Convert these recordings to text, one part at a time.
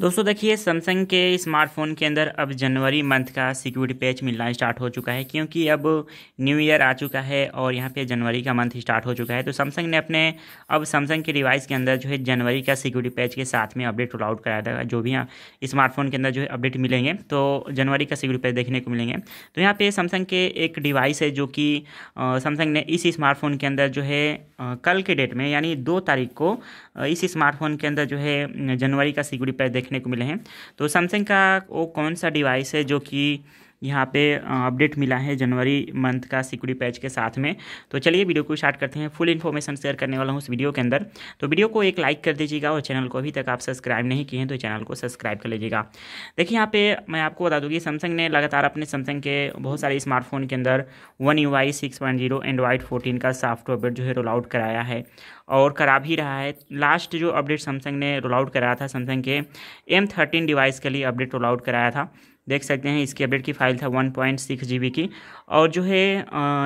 दोस्तों देखिए सैमसंग के स्मार्टफोन के अंदर अब जनवरी मंथ का सिक्योरिटी पैच मिलना स्टार्ट हो चुका है क्योंकि अब न्यू ईयर आ चुका है और यहाँ पे जनवरी का मंथ स्टार्ट हो चुका है तो सैमसंग ने अपने अब सैमसंग के डिवाइस के अंदर जो है जनवरी का सिक्योरिटी पैच के साथ में अपडेट रोल आउट कराया था जो भी स्मार्टफोन के अंदर जो है अपडेट मिलेंगे तो जनवरी का सिक्योरिटी पैच देखने को मिलेंगे तो यहाँ पर सैमसंग के एक डिवाइस है जो कि सैमसंग ने इस स्मार्टफोन के अंदर जो है कल के डेट में यानी दो तारीख को इस स्मार्टफोन के अंदर जो है जनवरी का सिक्योरिटी पैच देखने को मिले हैं तो सैमसंग का वो कौन सा डिवाइस है जो कि यहाँ पे अपडेट मिला है जनवरी मंथ का सिक्योरिटी पैच के साथ में तो चलिए वीडियो को स्टार्ट करते हैं फुल इन्फॉर्मेशन शेयर करने वाला हूँ उस वीडियो के अंदर तो वीडियो को एक लाइक कर दीजिएगा और चैनल को अभी तक आप सब्सक्राइब नहीं किए हैं तो चैनल को सब्सक्राइब कर लीजिएगा देखिए यहाँ पे मैं आपको बता दूँगी सैमसंग ने लगातार अपने सैमसंग के बहुत सारे स्मार्टफोन के अंदर one you I six point zero Android fourteen का सॉफ्ट जो है रोल आउट कराया है और करा भी रहा है लास्ट जो अपडेट सैमसंग ने रोल आउट कराया था सैमसंग के एम थर्टीन डिवाइस के लिए अपडेट रोल आउट कराया था देख सकते हैं इसकी अपडेट की फाइल था one point six G B की और जो है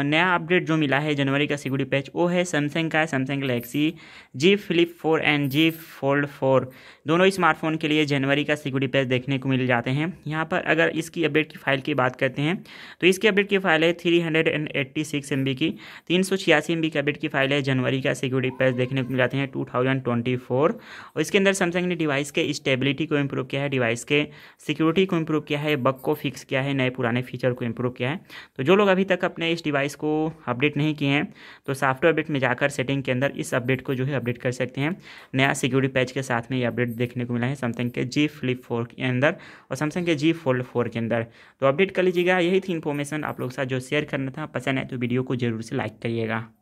नया अपडेट जो मिला है जनवरी का सिक्योरिटी पैच वो है सैमसंग का Samsung Galaxy Z Flip four and Z Fold four दोनों स्मार्टफोन के लिए जनवरी का सिक्योरिटी पैच देखने को मिल जाते हैं यहाँ पर अगर इसकी अपडेट की फाइल की बात करते हैं तो इसकी अपडेट की फाइल है three hundred and eighty six M B की तीन सौ छियासी एम बी की अपडेट की फाइल है जनवरी का सिक्योरिटी पैच देखने को मिल जाते हैं टू थाउजेंड ट्वेंटी फोर और इसके अंदर सैमसंग ने डिवाइस के स्टेबिलिटी को इम्प्रूव किया है डिवाइस के सिक्योरिटी को इम्प्रूव किया है है बग को फिक्स किया है नए पुराने फीचर को इम्प्रूव किया है तो जो लोग अभी तक अपने इस डिवाइस को अपडेट नहीं किए हैं तो सॉफ्टवेयर अपडेट में जाकर सेटिंग के अंदर इस अपडेट को जो है अपडेट कर सकते हैं नया सिक्योरिटी पैच के साथ में ये अपडेट देखने को मिला है सैमसंग के जी फ्लिप फोर के अंदर और सैमसंग के जी फोल्ड फोर के अंदर तो अपडेट कर लीजिएगा यही थी इन्फॉर्मेशन आप लोगों के साथ जो शेयर करना था पसंद है तो वीडियो को जरूर से लाइक करिएगा